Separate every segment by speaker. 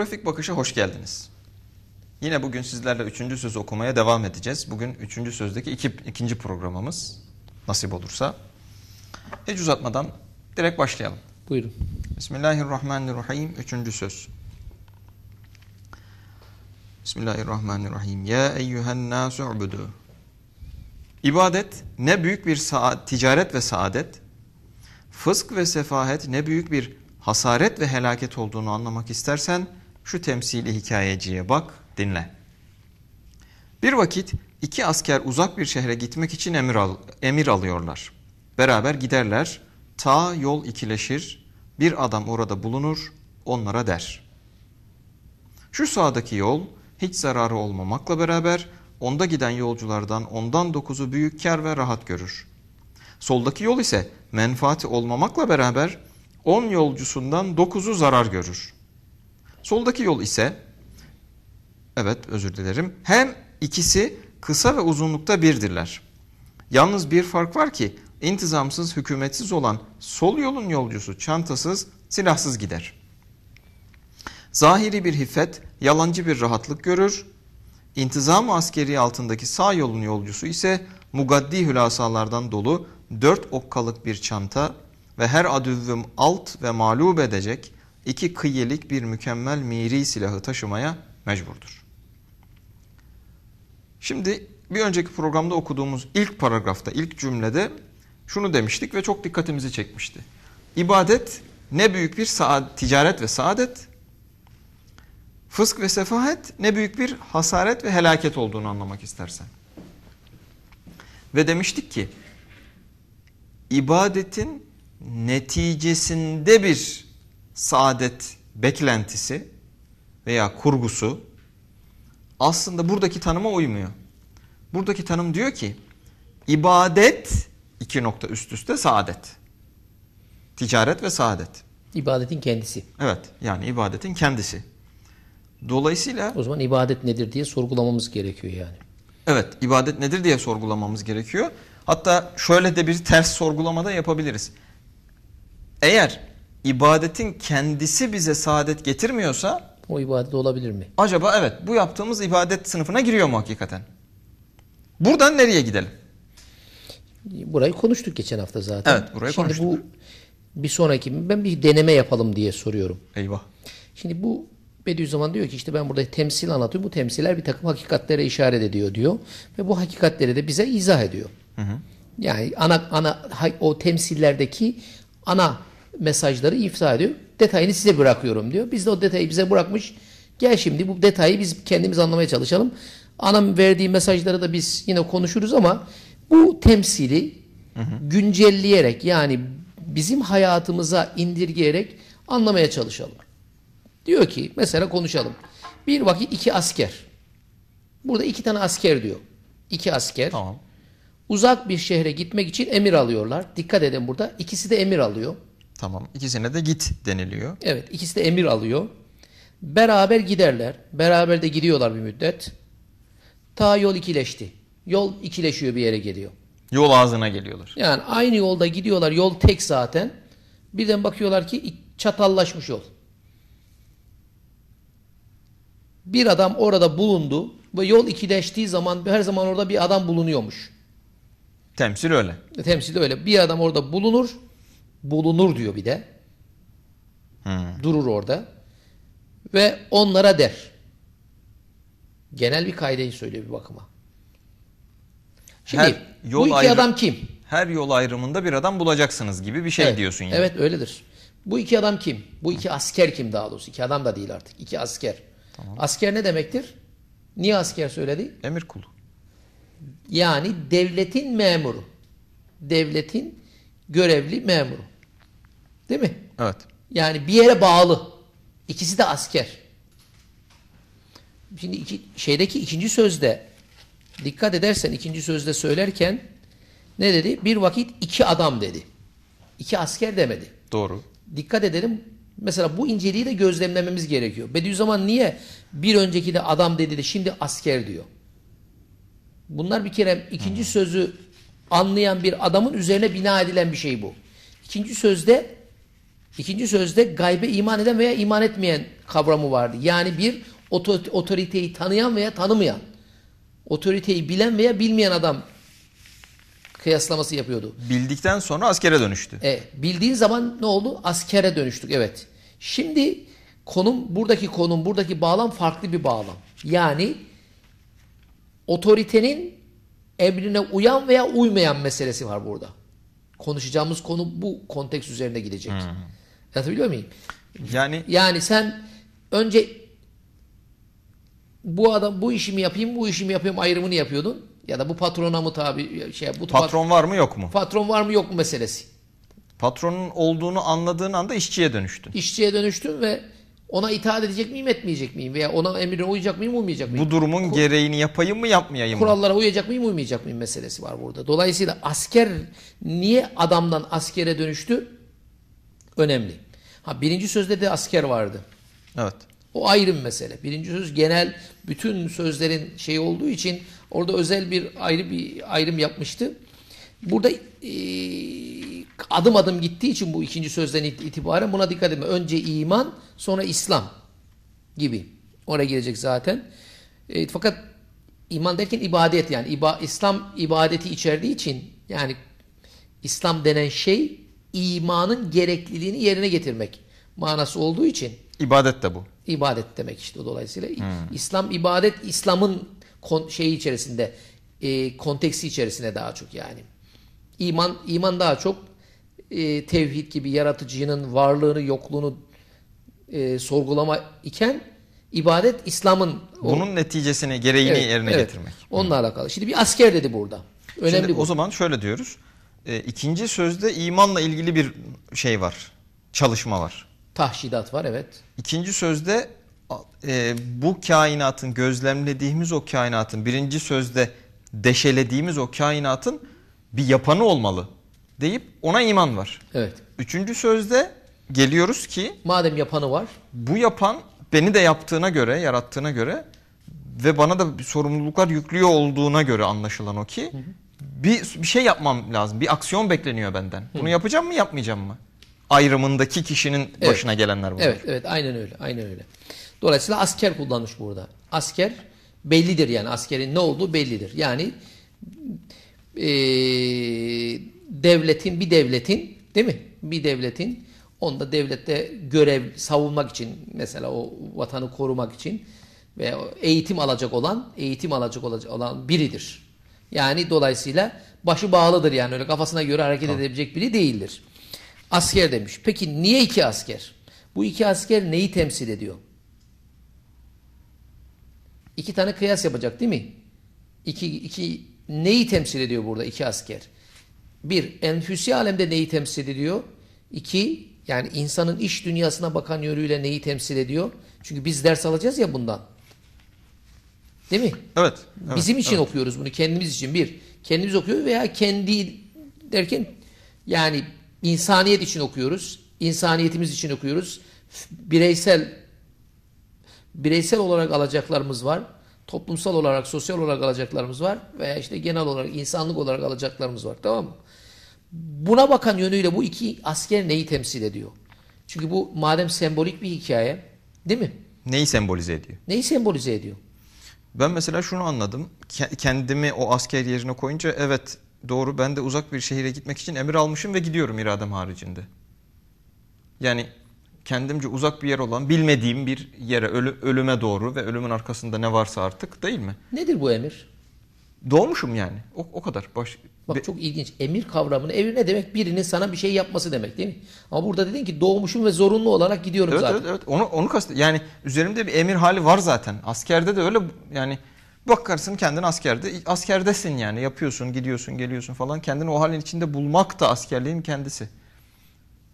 Speaker 1: Etnografik bakışa hoş geldiniz. Yine bugün sizlerle üçüncü söz okumaya devam edeceğiz. Bugün üçüncü sözdeki iki, ikinci programımız nasip olursa. Hiç uzatmadan direkt başlayalım. Buyurun. Bismillahirrahmanirrahim. Üçüncü söz. Bismillahirrahmanirrahim. Ya eyyühen nasu'budu. İbadet ne büyük bir saat, ticaret ve saadet, fısk ve sefahet ne büyük bir hasaret ve helaket olduğunu anlamak istersen, şu temsili hikayeciye bak, dinle. Bir vakit iki asker uzak bir şehre gitmek için emir, al, emir alıyorlar. Beraber giderler, ta yol ikileşir, bir adam orada bulunur, onlara der. Şu sağdaki yol hiç zararı olmamakla beraber onda giden yolculardan ondan dokuzu büyük kar ve rahat görür. Soldaki yol ise menfaati olmamakla beraber on yolcusundan dokuzu zarar görür. Soldaki yol ise evet özür dilerim. Hem ikisi kısa ve uzunlukta birdirler. Yalnız bir fark var ki intizamsız, hükümetsiz olan sol yolun yolcusu çantasız, silahsız gider. Zahiri bir hifet, yalancı bir rahatlık görür. İntizam askeri altındaki sağ yolun yolcusu ise mugaddi hülasalardan dolu dört okkalık bir çanta ve her adüvvüm alt ve mağlup edecek, iki kıyelik bir mükemmel miri silahı taşımaya mecburdur. Şimdi bir önceki programda okuduğumuz ilk paragrafta, ilk cümlede şunu demiştik ve çok dikkatimizi çekmişti. İbadet ne büyük bir saad, ticaret ve saadet, fısk ve sefahet ne büyük bir hasaret ve helaket olduğunu anlamak istersen. Ve demiştik ki ibadetin neticesinde bir saadet beklentisi veya kurgusu aslında buradaki tanıma uymuyor. Buradaki tanım diyor ki ibadet iki nokta üst üste saadet. Ticaret ve saadet. İbadetin kendisi. Evet yani ibadetin kendisi. Dolayısıyla... O zaman ibadet nedir diye sorgulamamız gerekiyor yani. Evet ibadet nedir diye sorgulamamız gerekiyor. Hatta şöyle de bir ters sorgulamada yapabiliriz. Eğer ibadetin kendisi bize saadet getirmiyorsa o ibadet olabilir mi? Acaba evet bu yaptığımız ibadet sınıfına giriyor mu hakikaten?
Speaker 2: Buradan nereye gidelim? Burayı konuştuk geçen hafta zaten. Evet burayı Şimdi konuştuk. Şimdi bu bir sonraki ben bir deneme yapalım diye soruyorum. Eyvah. Şimdi bu Bediüzzaman diyor ki işte ben burada temsil anlatıyorum. Bu temsiller bir takım hakikatlere işaret ediyor diyor. Ve bu hakikatleri de bize izah ediyor. Hı hı. Yani ana, ana o temsillerdeki ana mesajları ifsa ediyor. Detayını size bırakıyorum diyor. Biz de o detayı bize bırakmış. Gel şimdi bu detayı biz kendimiz anlamaya çalışalım. Anam verdiği mesajları da biz yine konuşuruz ama bu temsili hı güncelleyerek yani bizim hayatımıza indirgeyerek anlamaya çalışalım. Diyor ki mesela konuşalım. Bir vakit iki asker. Burada iki tane asker diyor. İki asker. Tamam. Uzak bir şehre gitmek için emir alıyorlar. Dikkat edin burada. İkisi de emir alıyor. Tamam. İkisine de git deniliyor. Evet. ikisi de emir alıyor. Beraber giderler. Beraber de gidiyorlar bir müddet. Ta yol ikileşti. Yol ikileşiyor bir yere geliyor. Yol ağzına geliyorlar. Yani aynı yolda gidiyorlar. Yol tek zaten. Birden bakıyorlar ki çatallaşmış yol. Bir adam orada bulundu ve yol ikileştiği zaman her zaman orada bir adam bulunuyormuş.
Speaker 1: Temsil öyle.
Speaker 2: Temsil öyle. Bir adam orada bulunur bulunur diyor bir de. Hmm. Durur orada. Ve onlara der. Genel bir kaideyi söylüyor bir bakıma.
Speaker 1: Şimdi her yol bu iki ayrı, adam kim? Her yol ayrımında bir adam bulacaksınız gibi bir şey evet, diyorsun yani. Evet
Speaker 2: öyledir. Bu iki adam kim? Bu iki asker kim daha doğrusu? İki adam da değil artık. İki asker. Tamam. Asker ne demektir? Niye asker söyledi? Emir kulu. Yani devletin memuru. Devletin görevli memuru. Değil mi? Evet. Yani bir yere bağlı. İkisi de asker. Şimdi iki, şeydeki ikinci sözde dikkat edersen ikinci sözde söylerken ne dedi? Bir vakit iki adam dedi. İki asker demedi. Doğru. Dikkat edelim. Mesela bu inceliği de gözlemlememiz gerekiyor. Bediüzzaman niye bir önceki de adam dedi de şimdi asker diyor. Bunlar bir kere ikinci hmm. sözü anlayan bir adamın üzerine bina edilen bir şey bu. İkinci sözde İkinci sözde gaybe iman eden veya iman etmeyen kavramı vardı. Yani bir otoriteyi tanıyan veya tanımayan, otoriteyi bilen veya bilmeyen adam
Speaker 1: kıyaslaması yapıyordu. Bildikten sonra askere
Speaker 2: dönüştü. E, bildiğin zaman ne oldu? Askere dönüştük evet. Şimdi konum buradaki konum buradaki bağlam farklı bir bağlam. Yani otoritenin emrine uyan veya uymayan meselesi var burada. Konuşacağımız konu bu konteks üzerine gidecek. Hı. Anlatabiliyor muyum? Yani yani sen önce bu adam bu işimi yapayım, bu işimi yapayım ayrımını yapıyordun. Ya da bu patrona mı tabi şey bu patron pat var mı yok mu? Patron var mı yok mu meselesi. Patronun olduğunu anladığın anda işçiye dönüştün. İşçiye dönüştün ve ona itaat edecek miyim etmeyecek miyim veya ona emrine uyacak mıyım uymayacak mıyım? Bu durumun Kur gereğini yapayım mı yapmayayım mı? Kurallara uyacak mıyım uymayacak mıyım meselesi var burada. Dolayısıyla asker niye adamdan askere dönüştü? Önemli. Ha birinci sözde de asker vardı. Evet. O ayrı bir mesele. Birinci söz genel bütün sözlerin şey olduğu için orada özel bir ayrı bir ayrım yapmıştı. Burada e, adım adım gittiği için bu ikinci sözden itibaren buna dikkat edin. Önce iman sonra İslam gibi. Oraya gelecek zaten. E, fakat iman derken ibadet yani. İba, İslam ibadeti içerdiği için yani İslam denen şey imanın gerekliliğini yerine getirmek manası olduğu için.
Speaker 1: İbadet de bu.
Speaker 2: İbadet demek işte dolayısıyla. Hmm. İslam ibadet İslam'ın şeyi içerisinde e, konteksi içerisinde daha çok yani. İman, iman daha çok e, tevhid gibi yaratıcının varlığını yokluğunu e, sorgulama iken ibadet İslam'ın... Bunun o,
Speaker 1: neticesini gereğini evet, yerine evet, getirmek. Onunla hmm.
Speaker 2: alakalı. Şimdi bir asker dedi burada. Önemli Şimdi, bu. O
Speaker 1: zaman şöyle diyoruz. E, ikinci sözde imanla ilgili bir şey var. Çalışma var. Tahşidat var evet. İkinci sözde e, bu kainatın gözlemlediğimiz o kainatın birinci sözde deşelediğimiz o kainatın bir yapanı olmalı deyip ona iman var. Evet. Üçüncü sözde geliyoruz ki madem yapanı var. Bu yapan beni de yaptığına göre, yarattığına göre ve bana da sorumluluklar yüklüyor olduğuna göre anlaşılan o ki hı hı bir, bir şey yapmam lazım. Bir aksiyon bekleniyor benden. Bunu Hı. yapacağım mı yapmayacağım mı? Ayrımındaki kişinin evet. başına gelenler bunlar. Evet,
Speaker 2: evet aynen öyle. Aynen öyle. Dolayısıyla asker kullanmış burada. Asker bellidir yani askerin ne olduğu bellidir. Yani e, devletin bir devletin değil mi? Bir devletin onda devlette görev savunmak için mesela o vatanı korumak için ve eğitim alacak olan eğitim alacak olan biridir. Yani dolayısıyla başı bağlıdır yani öyle kafasına göre hareket tamam. edebilecek biri değildir. Asker demiş. Peki niye iki asker? Bu iki asker neyi temsil ediyor? İki tane kıyas yapacak değil mi? İki, iki, neyi temsil ediyor burada iki asker? Bir, enfüsi alemde neyi temsil ediyor? İki, yani insanın iş dünyasına bakan yönüyle neyi temsil ediyor? Çünkü biz ders alacağız ya bundan. Değil mi? Evet. evet Bizim için evet. okuyoruz bunu kendimiz için bir. Kendimiz okuyoruz veya kendi derken yani insaniyet için okuyoruz. İnsaniyetimiz için okuyoruz. Bireysel bireysel olarak alacaklarımız var. Toplumsal olarak, sosyal olarak alacaklarımız var veya işte genel olarak insanlık olarak alacaklarımız var. Tamam mı? Buna bakan yönüyle bu iki asker neyi temsil ediyor? Çünkü bu madem sembolik bir hikaye, değil mi? Neyi sembolize ediyor? Neyi sembolize ediyor? Ben mesela şunu anladım. Kendimi
Speaker 1: o asker yerine koyunca evet doğru ben de uzak bir şehire gitmek için emir almışım ve gidiyorum iradem haricinde. Yani kendimce uzak bir yer olan bilmediğim bir yere ölü, ölüme doğru ve ölümün arkasında ne varsa artık değil mi? Nedir bu emir?
Speaker 2: Doğmuşum yani. O, o kadar. Baş, Bak çok ilginç. Emir kavramını, emir ne demek? Birinin sana bir şey yapması demek değil mi? Ama burada dedin ki doğmuşum ve zorunlu olarak gidiyorum evet, zaten. Evet evet onu onu kast yani
Speaker 1: üzerimde bir emir hali var zaten. Askerde de öyle yani bakarsın kendin askerde askerdesin yani yapıyorsun, gidiyorsun, geliyorsun falan. Kendini o halin içinde bulmak da askerliğin kendisi.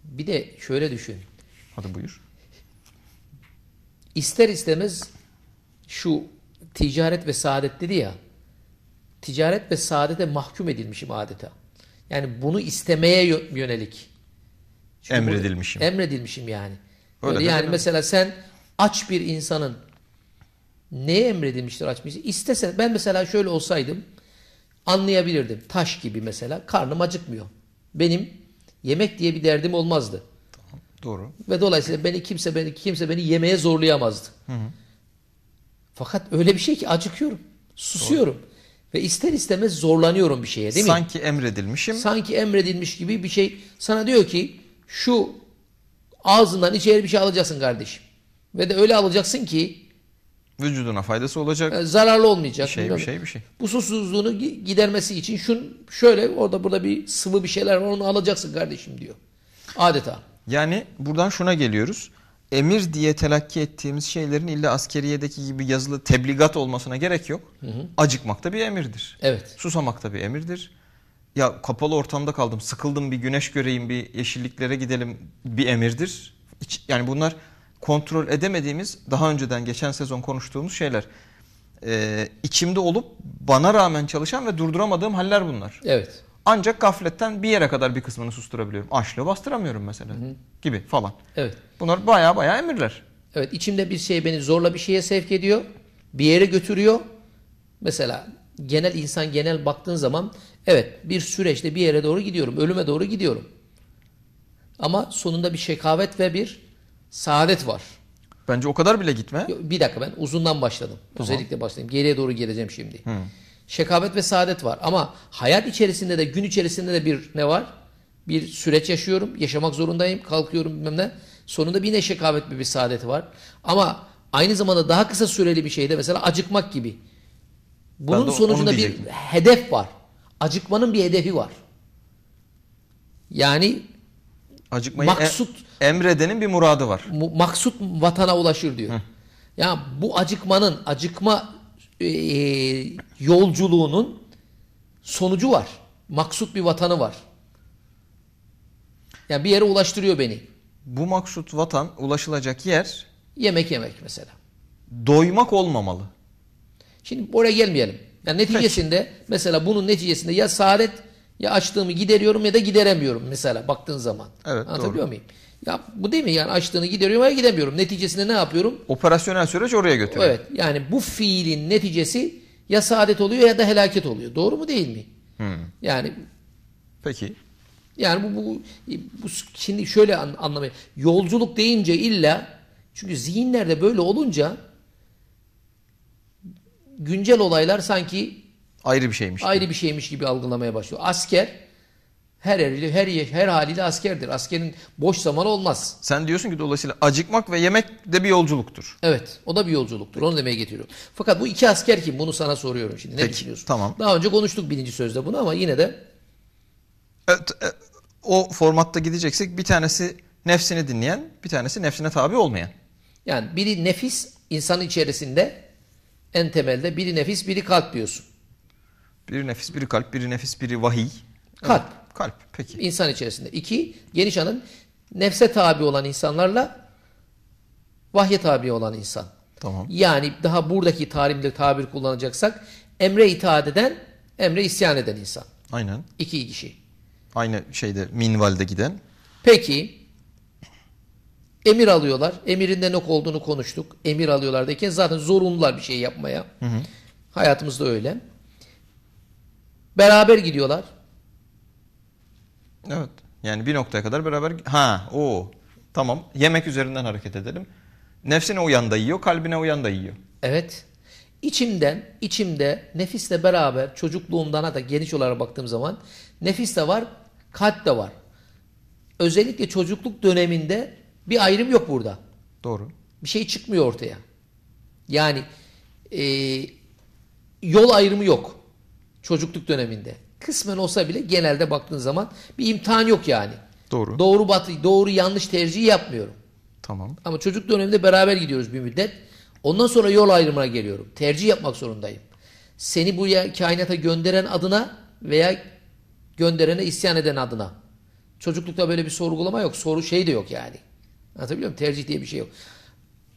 Speaker 2: Bir de şöyle düşün. Hadi buyur. İster istemez şu ticaret ve saadet dedi ya ticaret ve saadete mahkum edilmişim adeta. Yani bunu istemeye yönelik.
Speaker 1: Çünkü emredilmişim.
Speaker 2: emredilmişim yani. Öyle Böyle yani mesela sen aç bir insanın neye emredilmiştir aç bir ben mesela şöyle olsaydım anlayabilirdim. Taş gibi mesela karnım acıkmıyor. Benim yemek diye bir derdim olmazdı. doğru. Ve dolayısıyla beni kimse beni kimse beni yemeye zorlayamazdı. Hı hı. Fakat öyle bir şey ki acıkıyorum. Susuyorum. Ve ister istemez zorlanıyorum bir şeye değil mi? Sanki emredilmişim. Sanki emredilmiş gibi bir şey. Sana diyor ki şu ağzından içeri bir şey alacaksın kardeşim. Ve de öyle alacaksın ki
Speaker 1: vücuduna faydası olacak. E, zararlı olmayacak. Bir şey bir şey bir şey.
Speaker 2: Bu susuzluğunu gidermesi için şun şöyle orada burada bir sıvı bir şeyler var onu alacaksın kardeşim diyor.
Speaker 1: Adeta. Yani buradan şuna geliyoruz emir diye telakki ettiğimiz şeylerin illa askeriyedeki gibi yazılı tebligat olmasına gerek yok. Hı hı. Acıkmak da bir emirdir. Evet. Susamak da bir emirdir. Ya kapalı ortamda kaldım, sıkıldım bir güneş göreyim, bir yeşilliklere gidelim bir emirdir. Hiç, yani bunlar kontrol edemediğimiz, daha önceden geçen sezon konuştuğumuz şeyler. Ee, içimde olup bana rağmen çalışan ve durduramadığım haller bunlar. Evet. Ancak gafletten bir yere kadar bir kısmını susturabiliyorum.
Speaker 2: Açlığı bastıramıyorum mesela Hı -hı. gibi falan. Evet. Bunlar baya baya emirler. Evet içimde bir şey beni zorla bir şeye sevk ediyor. Bir yere götürüyor. Mesela genel insan genel baktığın zaman evet bir süreçte bir yere doğru gidiyorum. Ölüme doğru gidiyorum. Ama sonunda bir şekavet ve bir saadet var. Bence o kadar bile gitme. Bir dakika ben uzundan başladım. Tamam. Özellikle başladım. Geriye doğru geleceğim şimdi. Hı şekabet ve saadet var. Ama hayat içerisinde de gün içerisinde de bir ne var? Bir süreç yaşıyorum, yaşamak zorundayım, kalkıyorum bilmem ne. Sonunda bir ne şekabet bir, bir saadeti var. Ama aynı zamanda daha kısa süreli bir şeyde mesela acıkmak gibi. Bunun sonucunda bir hedef var. Acıkmanın bir hedefi var. Yani acıkmayı e- maksut em, emredenin bir muradı var. Maksut vatana ulaşır diyor. Hı. Ya bu acıkmanın acıkma e, yolculuğunun sonucu var. Maksut bir vatanı var. Yani bir yere ulaştırıyor beni. Bu maksut vatan ulaşılacak yer? Yemek yemek mesela. Doymak olmamalı. Şimdi oraya gelmeyelim. Yani neticesinde Peki. mesela bunun neticesinde ya saadet ya açlığımı gideriyorum ya da gideremiyorum mesela baktığın zaman. Evet, Anlatabiliyor doğru. muyum? Ya bu değil mi? Yani açtığını gideriyorum ama gidemiyorum. Neticesinde ne yapıyorum? Operasyonel süreç oraya götürüyor. Evet. Yani bu fiilin neticesi ya saadet oluyor ya da helaket oluyor. Doğru mu değil mi? Hmm. Yani Peki. Yani bu, bu, bu şimdi şöyle an, anlamaya. Yolculuk deyince illa çünkü zihinlerde böyle olunca güncel olaylar sanki ayrı bir şeymiş. Ayrı gibi. bir şeymiş gibi algılamaya başlıyor. Asker her erili, her, her haliyle askerdir. Askerin boş zamanı olmaz. Sen diyorsun ki dolayısıyla acıkmak ve yemek de bir yolculuktur. Evet o da bir yolculuktur. Onu demeye getiriyorum. Fakat bu iki asker kim? Bunu sana soruyorum şimdi. Ne Peki, düşünüyorsun? Tamam. Daha önce konuştuk birinci sözde bunu ama yine de. Evet, e, o formatta
Speaker 1: gideceksek bir tanesi nefsini dinleyen, bir tanesi nefsine tabi olmayan. Yani biri
Speaker 2: nefis insanın içerisinde en temelde biri nefis biri kalp diyorsun.
Speaker 1: Biri nefis biri kalp, biri nefis biri vahiy.
Speaker 2: Kalp. Evet. Kalp peki. İnsan içerisinde. İki, geniş anın nefse tabi olan insanlarla vahye tabi olan insan.
Speaker 1: Tamam. Yani
Speaker 2: daha buradaki tarimde tabir kullanacaksak emre itaat eden, emre isyan eden insan. Aynen. İki kişi.
Speaker 1: Aynı şeyde minvalde giden.
Speaker 2: Peki emir alıyorlar. Emirinde ne olduğunu konuştuk. Emir alıyorlar derken zaten zorunlular bir şey yapmaya. Hı hı. Hayatımızda öyle. Beraber gidiyorlar. Evet.
Speaker 1: Yani bir noktaya kadar beraber ha o tamam yemek üzerinden hareket edelim. Nefsine uyan da yiyor, kalbine uyan da yiyor.
Speaker 2: Evet. İçimden, içimde nefisle beraber çocukluğumdan da geniş olarak baktığım zaman nefis de var, kalp de var. Özellikle çocukluk döneminde bir ayrım yok burada. Doğru. Bir şey çıkmıyor ortaya. Yani e, yol ayrımı yok çocukluk döneminde kısmen olsa bile genelde baktığın zaman bir imtihan yok yani. Doğru. Doğru batı, doğru yanlış tercihi yapmıyorum. Tamam. Ama çocuk döneminde beraber gidiyoruz bir müddet. Ondan sonra yol ayrımına geliyorum. Tercih yapmak zorundayım. Seni bu kainata gönderen adına veya gönderene isyan eden adına. Çocuklukta böyle bir sorgulama yok. Soru şey de yok yani. Anlatabiliyor muyum? Tercih diye bir şey yok.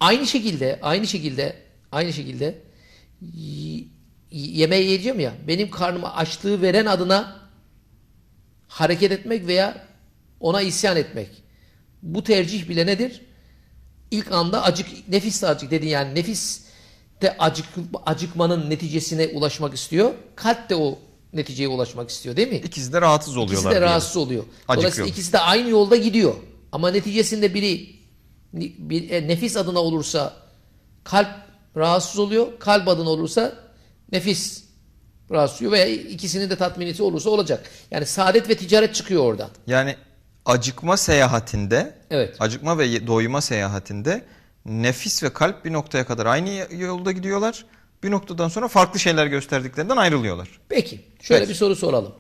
Speaker 2: Aynı şekilde, aynı şekilde, aynı şekilde yemeği yiyeceğim ya benim karnıma açlığı veren adına hareket etmek veya ona isyan etmek. Bu tercih bile nedir? İlk anda acık, nefis de acık dedin yani nefis de acık, acıkmanın neticesine ulaşmak istiyor. Kalp de o neticeye ulaşmak istiyor değil mi? İkisi de rahatsız oluyorlar. İkisi de rahatsız yani. oluyor. Acıkıyor. Dolayısıyla ikisi de aynı yolda gidiyor. Ama neticesinde biri bir, e, nefis adına olursa kalp rahatsız oluyor. Kalp adına olursa Nefis rasyo veya ikisinin de tatminisi olursa olacak. Yani saadet ve ticaret çıkıyor oradan.
Speaker 1: Yani acıkma seyahatinde, evet. acıkma ve doyuma seyahatinde nefis ve kalp bir noktaya kadar aynı yolda gidiyorlar. Bir noktadan sonra farklı şeyler gösterdiklerinden ayrılıyorlar.
Speaker 2: Peki şöyle Peki. bir soru soralım.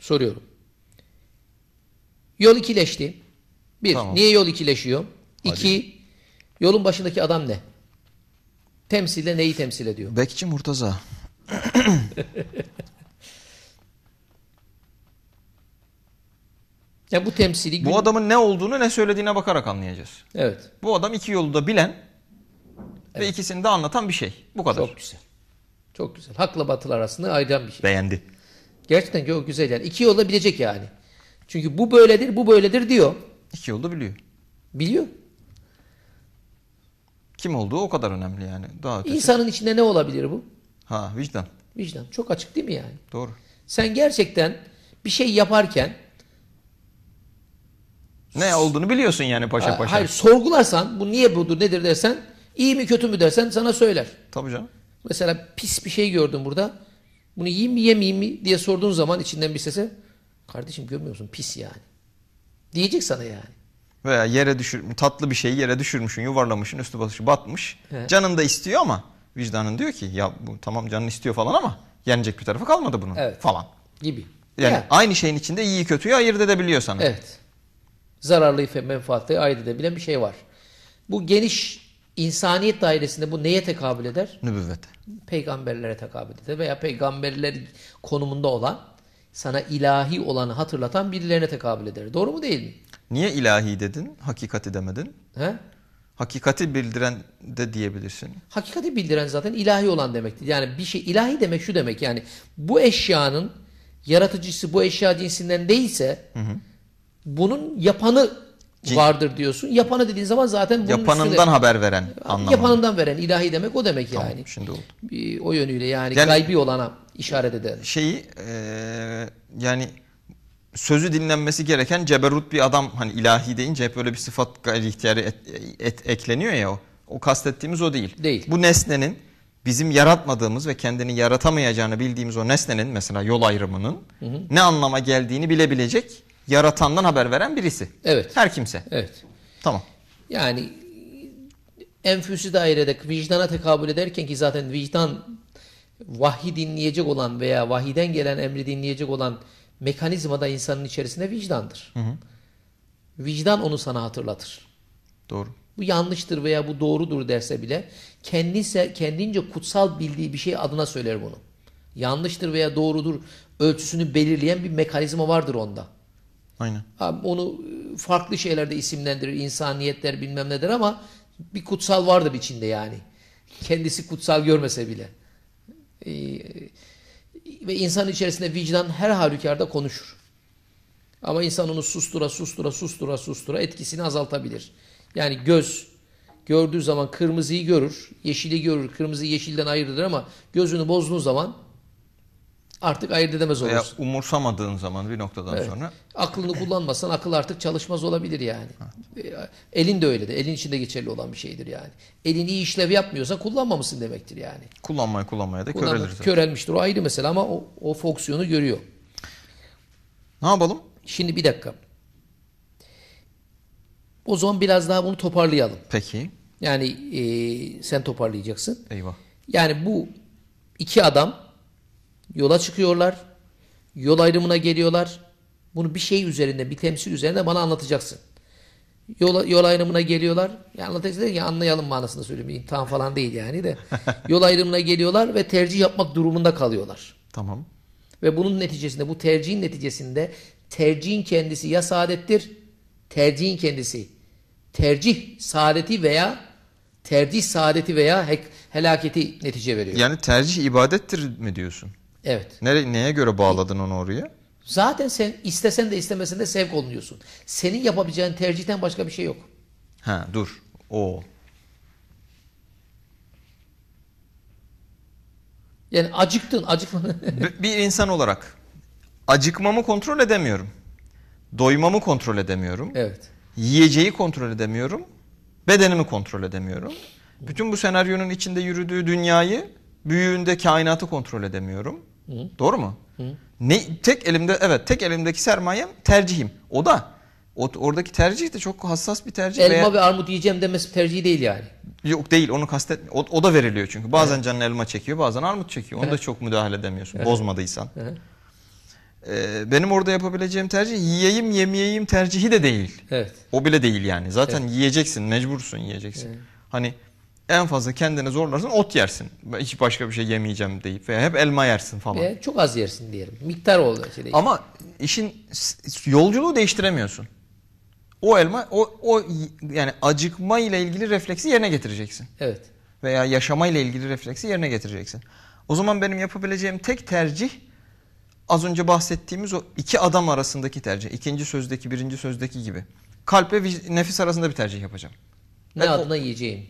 Speaker 2: Soruyorum. Yol ikileşti. Bir, tamam. niye yol ikileşiyor? Hadi. İki, yolun başındaki adam ne? Temsile neyi temsil ediyor? Bekçi Murtaza. ya bu temsili Bu
Speaker 1: adamın ne olduğunu ne söylediğine bakarak anlayacağız. Evet. Bu adam iki yolu da bilen
Speaker 2: evet. ve ikisini de anlatan bir şey. Bu kadar. Çok güzel. Çok güzel. Hakla batıl arasında ayıran bir şey. Beğendi. Gerçekten çok güzel yani. İki yolda bilecek yani. Çünkü bu böyledir, bu böyledir diyor. İki yolda biliyor. Biliyor. Kim olduğu o
Speaker 1: kadar önemli yani. Daha ötesi. İnsanın
Speaker 2: içinde ne olabilir bu?
Speaker 1: Ha vicdan.
Speaker 2: Vicdan. Çok açık değil mi yani? Doğru. Sen gerçekten bir şey yaparken
Speaker 1: ne olduğunu biliyorsun yani paşa paşa. Hayır
Speaker 2: sorgularsan bu niye budur nedir dersen iyi mi kötü mü dersen sana söyler. Tabii canım. Mesela pis bir şey gördüm burada. Bunu yiyeyim mi yemeyeyim mi diye sorduğun zaman içinden bir sese kardeşim görmüyor musun pis yani. Diyecek sana yani.
Speaker 1: Veya yere düşür tatlı bir şeyi yere düşürmüşün yuvarlamışın üstü başı batmış. He. Canın da istiyor ama vicdanın diyor ki ya bu tamam canın istiyor falan ama yenecek bir tarafı kalmadı
Speaker 2: bunun evet. falan. Gibi. Yani, yani aynı şeyin içinde iyi kötüyü ayırt edebiliyorsan. Evet. Zararlıyı ve menfaatleri ayırt edebilen bir şey var. Bu geniş insaniyet dairesinde bu neye tekabül eder? Nübüvvete. Peygamberlere tekabül eder veya peygamberler konumunda olan sana ilahi olanı hatırlatan birilerine tekabül eder. Doğru mu değil mi?
Speaker 1: Niye ilahi dedin? Hakikati demedin. He? Hakikati bildiren de diyebilirsin.
Speaker 2: Hakikati bildiren zaten ilahi olan demektir. Yani bir şey ilahi demek şu demek yani bu eşyanın yaratıcısı bu eşya cinsinden değilse hı hı. bunun yapanı Cin. vardır diyorsun. Yapanı dediğin zaman zaten bunun yapanından üstüne, haber veren anlamı. Yapanından veren ilahi demek o demek tamam, yani. Şimdi oldu. Bir, o yönüyle yani, yani gaybi olana işaret eder.
Speaker 1: Şeyi e, yani sözü dinlenmesi gereken ceberut bir adam hani ilahi deyince hep böyle bir sıfat gayri ihtiyarı et, et, ekleniyor ya o. O kastettiğimiz o değil. Değil. Bu nesnenin bizim yaratmadığımız ve kendini yaratamayacağını bildiğimiz o nesnenin mesela yol ayrımının hı hı. ne anlama geldiğini bilebilecek yaratandan haber veren birisi.
Speaker 2: Evet. Her kimse. Evet. Tamam. Yani enfüsü dairede vicdana tekabül ederken ki zaten vicdan vahyi dinleyecek olan veya vahiden gelen emri dinleyecek olan mekanizma da insanın içerisinde vicdandır. Hı hı. Vicdan onu sana hatırlatır. Doğru. Bu yanlıştır veya bu doğrudur derse bile kendinse kendince kutsal bildiği bir şey adına söyler bunu. Yanlıştır veya doğrudur ölçüsünü belirleyen bir mekanizma vardır onda. Aynen. Abi onu e, farklı şeylerde isimlendirir, insaniyetler bilmem nedir ama bir kutsal vardır içinde yani. Kendisi kutsal görmese bile. Ee, ve insan içerisinde vicdan her halükarda konuşur. Ama insan onu sustura sustura sustura sustura etkisini azaltabilir. Yani göz gördüğü zaman kırmızıyı görür, yeşili görür, kırmızı yeşilden ayrılır ama gözünü bozduğu zaman artık ayırt edemez olursun.
Speaker 1: Veya umursamadığın zaman bir noktadan evet. sonra.
Speaker 2: Aklını kullanmasan akıl artık çalışmaz olabilir yani. Evet. Elin de öyle de. Elin içinde geçerli olan bir şeydir yani. Elin iyi işlev yapmıyorsa kullanmamışsın demektir yani. Kullanmaya kullanmaya da Kullanma, körelir zaten. Körelmiştir o ayrı mesela ama o, o fonksiyonu görüyor. Ne yapalım? Şimdi bir dakika. O zaman biraz daha bunu toparlayalım. Peki. Yani e, sen toparlayacaksın. Eyvah. Yani bu iki adam Yola çıkıyorlar. Yol ayrımına geliyorlar. Bunu bir şey üzerinde, bir temsil üzerinde bana anlatacaksın. Yol, yol ayrımına geliyorlar. Ya anlatacaksın ya anlayalım manasında söyleyeyim. İmtihan falan değil yani de. yol ayrımına geliyorlar ve tercih yapmak durumunda kalıyorlar. Tamam. Ve bunun neticesinde, bu tercihin neticesinde tercihin kendisi ya saadettir, tercihin kendisi tercih saadeti veya tercih saadeti veya helaketi netice veriyor.
Speaker 1: Yani tercih ibadettir mi diyorsun? Evet. Nere, neye göre bağladın onu oraya?
Speaker 2: Zaten sen istesen de istemesen de sevk olunuyorsun. Senin yapabileceğin tercihten başka bir şey yok.
Speaker 1: Ha dur. O.
Speaker 2: Yani acıktın, acıkmadın. bir
Speaker 1: insan olarak acıkmamı kontrol edemiyorum. Doymamı kontrol edemiyorum. Evet. Yiyeceği kontrol edemiyorum. Bedenimi kontrol edemiyorum. Bütün bu senaryonun içinde yürüdüğü dünyayı, büyüğünde kainatı kontrol edemiyorum. Hı. Doğru mu? Hı. Ne tek elimde evet tek elimdeki sermayem tercihim. O da o, oradaki tercih de çok hassas bir tercih. Elma veya...
Speaker 2: ve armut yiyeceğim demesi tercih değil yani.
Speaker 1: Yok değil onu kastet o, o da veriliyor çünkü. Bazen evet. canın elma çekiyor bazen armut çekiyor. Onu da çok müdahale edemiyorsun evet. bozmadıysan. Ee, benim orada yapabileceğim tercih yiyeyim yemeyeyim tercihi de değil. Evet. O bile değil yani. Zaten evet. yiyeceksin mecbursun yiyeceksin. Evet. Hani en fazla kendini zorlarsın ot yersin. Hiç başka bir şey yemeyeceğim deyip veya hep elma yersin falan. E, çok az yersin diyelim. Miktar oldu. Şey Ama işin yolculuğu değiştiremiyorsun. O elma o, o yani acıkma ile ilgili refleksi yerine getireceksin. Evet. Veya yaşama ile ilgili refleksi yerine getireceksin. O zaman benim yapabileceğim tek tercih az önce bahsettiğimiz o iki adam arasındaki tercih. İkinci sözdeki birinci sözdeki gibi. Kalp ve nefis arasında bir tercih yapacağım.
Speaker 2: Ne ben adına o, yiyeceğim?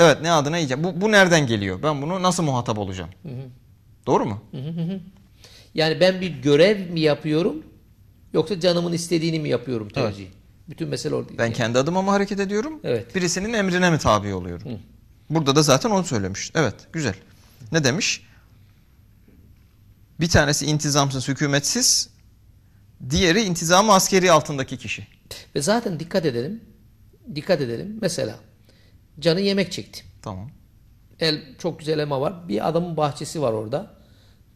Speaker 1: Evet ne adına yiyeceğim. Bu, bu nereden geliyor? Ben bunu nasıl muhatap olacağım? Hı hı. Doğru mu? Hı hı hı. Yani ben bir görev mi yapıyorum yoksa canımın istediğini mi yapıyorum tercih? Evet. Bütün mesele orada. Ben yani. kendi adıma mı hareket ediyorum? Evet. Birisinin emrine mi tabi oluyorum? Hı. Burada da zaten onu söylemiş. Evet güzel. Ne demiş? Bir tanesi intizamsız, hükümetsiz. Diğeri intizamı askeri altındaki kişi. Ve
Speaker 2: zaten dikkat edelim. Dikkat edelim. Mesela Canı yemek çekti. Tamam. El çok güzel elma var. Bir adamın bahçesi var orada.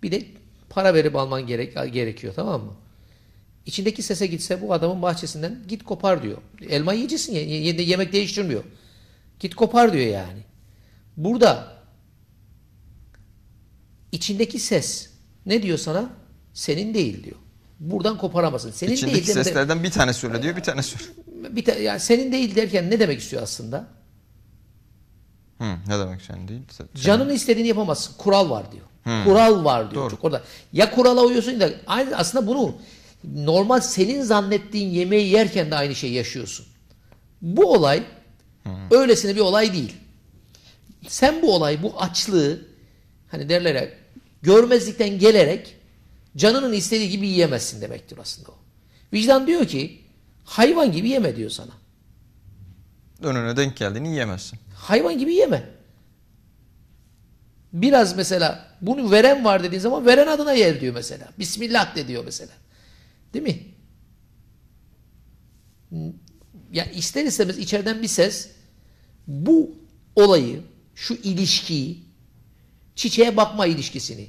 Speaker 2: Bir de para verip alman gerek, gerekiyor tamam mı? İçindeki sese gitse bu adamın bahçesinden git kopar diyor. Elma yiyeceksin ya yemek değiştirmiyor. Git kopar diyor yani. Burada içindeki ses ne diyor sana? Senin değil diyor. Buradan koparamazsın. Senin İçindeki değil seslerden
Speaker 1: de, bir tane söyle diyor, bir tane söyle.
Speaker 2: Bir ta, yani senin değil derken ne demek istiyor aslında?
Speaker 1: Hı, ne demek sen değil? Sen, Canın
Speaker 2: istediğini yapamazsın. Kural var diyor. Hı. Kural var diyor. Doğru. Çok orada ya kurala uyuyorsun da aynı aslında bunu normal senin zannettiğin yemeği yerken de aynı şeyi yaşıyorsun. Bu olay Hı. öylesine bir olay değil. Sen bu olay, bu açlığı hani derler ya görmezlikten gelerek canının istediği gibi yiyemezsin demektir aslında o. Vicdan diyor ki hayvan gibi yeme diyor sana
Speaker 1: önüne denk geldiğini yiyemezsin.
Speaker 2: Hayvan gibi yeme. Biraz mesela bunu veren var dediğin zaman veren adına yer diyor mesela. Bismillah de diyor mesela. Değil mi? Ya ister istemez içeriden bir ses bu olayı, şu ilişkiyi, çiçeğe bakma ilişkisini.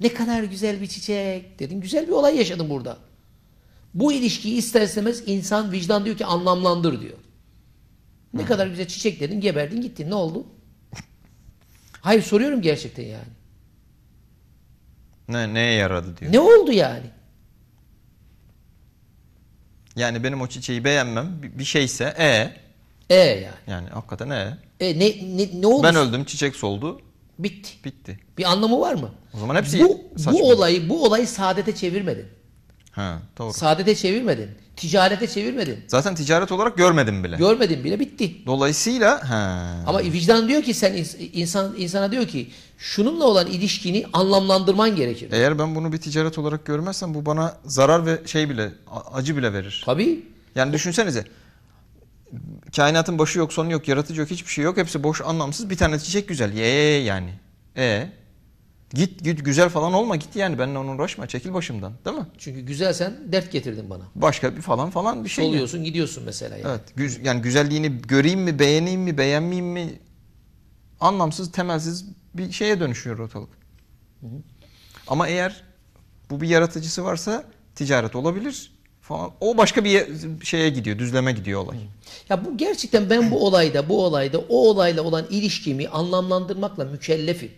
Speaker 2: Ne kadar güzel bir çiçek dedim. Güzel bir olay yaşadım burada. Bu ilişkiyi ister istemez insan vicdan diyor ki anlamlandır diyor. Ne kadar bize çiçek geberdin gittin. Ne oldu? Hayır soruyorum gerçekten yani.
Speaker 1: Ne, neye yaradı diyor.
Speaker 2: Ne oldu yani?
Speaker 1: Yani benim o çiçeği beğenmem bir şeyse e. E yani. Yani hakikaten e.
Speaker 2: E ne, ne, ne oldu? Ben öldüm
Speaker 1: çiçek soldu. Bitti. Bitti.
Speaker 2: Bir anlamı var mı?
Speaker 1: O zaman hepsi bu, Bu
Speaker 2: olayı, bu olayı saadete çevirmedin.
Speaker 1: Ha, doğru.
Speaker 2: Saadete çevirmedin ticarete çevirmedin. Zaten ticaret olarak görmedim bile. Görmedim bile bitti. Dolayısıyla he. Ama vicdan diyor ki sen insan insana diyor ki şununla olan ilişkini anlamlandırman gerekir.
Speaker 1: Eğer ben bunu bir ticaret olarak görmezsem bu bana zarar ve şey bile acı bile verir. Tabii. Yani düşünsenize kainatın başı yok sonu yok yaratıcı yok hiçbir şey yok hepsi boş anlamsız bir tane çiçek güzel ye yani. E Git, git güzel falan olma git yani benle onun uğraşma çekil başımdan
Speaker 2: değil mi? Çünkü güzel sen dert getirdin bana.
Speaker 1: Başka bir falan falan bir şey. Soluyorsun yani. gidiyorsun mesela yani. Evet güz yani güzelliğini göreyim mi beğeneyim mi beğenmeyeyim mi anlamsız temelsiz bir şeye dönüşüyor ortalık. Ama eğer bu bir yaratıcısı varsa ticaret olabilir falan. O başka bir şeye gidiyor, düzleme gidiyor olay.
Speaker 2: Ya bu gerçekten ben bu olayda, bu olayda o olayla olan ilişkimi anlamlandırmakla mükellefim.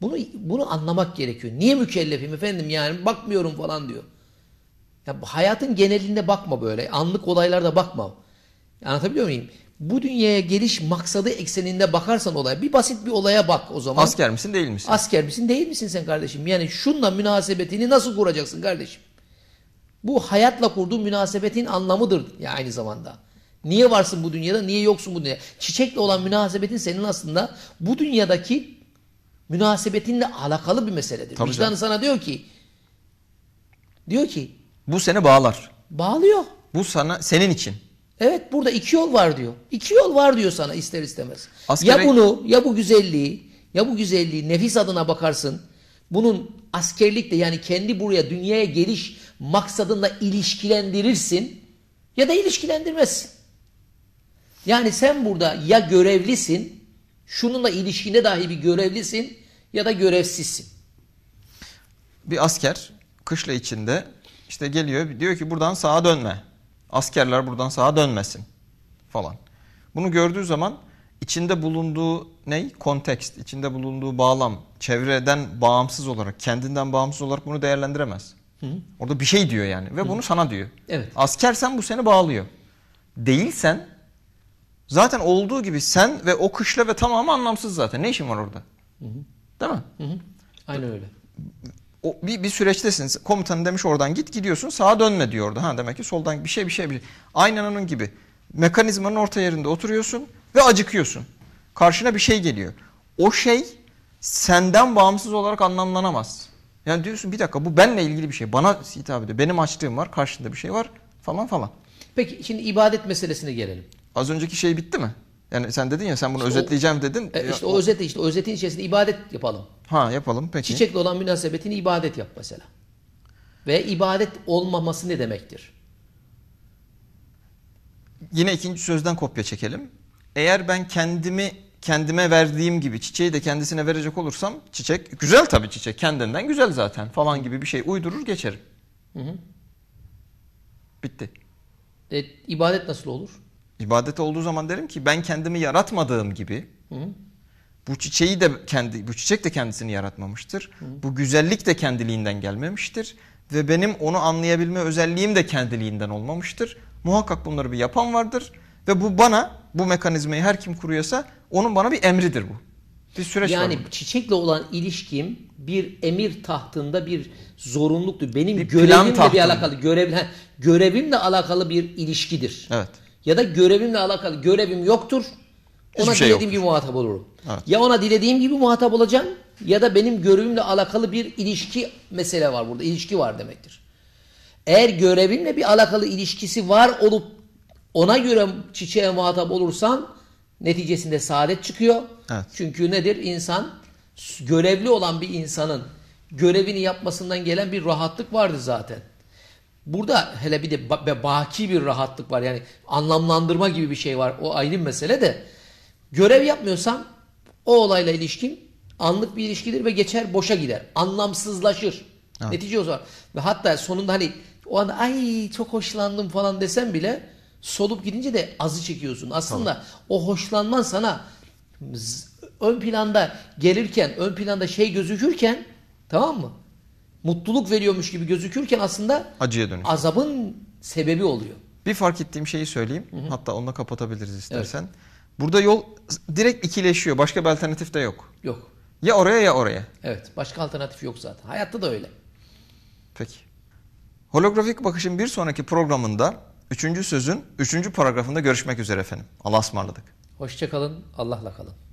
Speaker 2: Bunu, bunu anlamak gerekiyor. Niye mükellefim efendim yani bakmıyorum falan diyor. Ya hayatın genelinde bakma böyle. Anlık olaylarda bakma. Anlatabiliyor muyum? Bu dünyaya geliş maksadı ekseninde bakarsan olaya bir basit bir olaya bak o zaman. Asker
Speaker 1: misin değil misin?
Speaker 2: Asker misin değil misin sen kardeşim? Yani şunla münasebetini nasıl kuracaksın kardeşim? Bu hayatla kurduğun münasebetin anlamıdır ya aynı zamanda. Niye varsın bu dünyada, niye yoksun bu dünyada? Çiçekle olan münasebetin senin aslında bu dünyadaki münasebetinle alakalı bir meseledir. Tabii Vicdan canım. sana diyor ki diyor ki bu seni bağlar. Bağlıyor. Bu sana senin için. Evet burada iki yol var diyor. İki yol var diyor sana ister istemez. Askere... Ya bunu ya bu güzelliği ya bu güzelliği nefis adına bakarsın. Bunun askerlikle yani kendi buraya dünyaya geliş maksadında ilişkilendirirsin ya da ilişkilendirmezsin. Yani sen burada ya görevlisin Şununla ilişkinde dahi bir görevlisin ya da görevsizsin.
Speaker 1: Bir asker kışla içinde işte geliyor diyor ki buradan sağa dönme. Askerler buradan sağa dönmesin falan. Bunu gördüğü zaman içinde bulunduğu ney? Kontekst, içinde bulunduğu bağlam, çevreden bağımsız olarak, kendinden bağımsız olarak bunu değerlendiremez. Hı. Orada bir şey diyor yani ve Hı. bunu sana diyor. Evet. Askersen bu seni bağlıyor. Değilsen Zaten olduğu gibi sen ve o kışla ve tamamı anlamsız zaten. Ne işin var orada? Değil mi? Hı Aynen öyle. O, bir, bir süreçtesin. Komutan demiş oradan git gidiyorsun sağa dönme diyor orada. Ha, demek ki soldan bir şey bir şey bir şey. Aynen onun gibi. Mekanizmanın orta yerinde oturuyorsun ve acıkıyorsun. Karşına bir şey geliyor. O şey senden bağımsız olarak anlamlanamaz. Yani diyorsun bir dakika bu benle ilgili bir şey. Bana hitap ediyor. Benim açtığım var. Karşında bir şey var falan falan.
Speaker 2: Peki şimdi ibadet meselesine gelelim. Az önceki şey bitti mi? Yani sen dedin ya sen bunu işte özetleyeceğim o, dedin. E, işte o, o özeti işte özetin içerisinde ibadet yapalım. Ha yapalım peki. Çiçekle olan münasebetini ibadet yap mesela. Ve ibadet olmaması ne demektir?
Speaker 1: Yine ikinci sözden kopya çekelim. Eğer ben kendimi kendime verdiğim gibi çiçeği de kendisine verecek olursam çiçek güzel tabii çiçek kendinden güzel zaten falan gibi bir şey uydurur geçerim. Hı hı. Bitti.
Speaker 2: E, ibadet nasıl olur?
Speaker 1: İbadet olduğu zaman derim ki ben kendimi yaratmadığım gibi Hı. bu çiçeği de kendi bu çiçek de kendisini yaratmamıştır. Hı. Bu güzellik de kendiliğinden gelmemiştir ve benim onu anlayabilme özelliğim de kendiliğinden olmamıştır. Muhakkak bunları bir yapan vardır ve bu bana bu mekanizmayı her kim kuruyorsa onun bana bir emridir bu.
Speaker 2: Bir süreç yani var. çiçekle olan ilişkim bir emir tahtında bir zorunluluktur. Benim bir görevimle bir alakalı görev görevimle alakalı bir ilişkidir. Evet ya da görevimle alakalı görevim yoktur. Ona Hiçbir şey dilediğim yoktur. gibi muhatap olurum. Evet. Ya ona dilediğim gibi muhatap olacağım ya da benim görevimle alakalı bir ilişki mesele var burada. İlişki var demektir. Eğer görevimle bir alakalı ilişkisi var olup ona göre çiçeğe muhatap olursan neticesinde saadet çıkıyor. Evet. Çünkü nedir? İnsan görevli olan bir insanın görevini yapmasından gelen bir rahatlık vardır zaten. Burada hele bir de ba baki bir rahatlık var. Yani anlamlandırma gibi bir şey var. O ayrı bir mesele de. Görev yapmıyorsam o olayla ilişkin anlık bir ilişkidir ve geçer boşa gider. Anlamsızlaşır. Evet. Netice o zaman. Ve hatta sonunda hani o an ay çok hoşlandım falan desem bile solup gidince de azı çekiyorsun. Aslında tamam. o hoşlanman sana ön planda gelirken, ön planda şey gözükürken tamam mı? mutluluk veriyormuş gibi gözükürken aslında acıya dönüyor. Azabın sebebi oluyor. Bir fark
Speaker 1: ettiğim şeyi söyleyeyim. Hı hı. Hatta onunla kapatabiliriz istersen. Evet. Burada yol direkt ikileşiyor. Başka bir alternatif de yok. Yok. Ya oraya ya oraya. Evet.
Speaker 2: Başka alternatif yok zaten. Hayatta da öyle.
Speaker 1: Peki. Holografik bakışın bir sonraki programında üçüncü sözün üçüncü paragrafında görüşmek üzere efendim. Allah'a ısmarladık.
Speaker 2: Hoşçakalın. Allah'la kalın.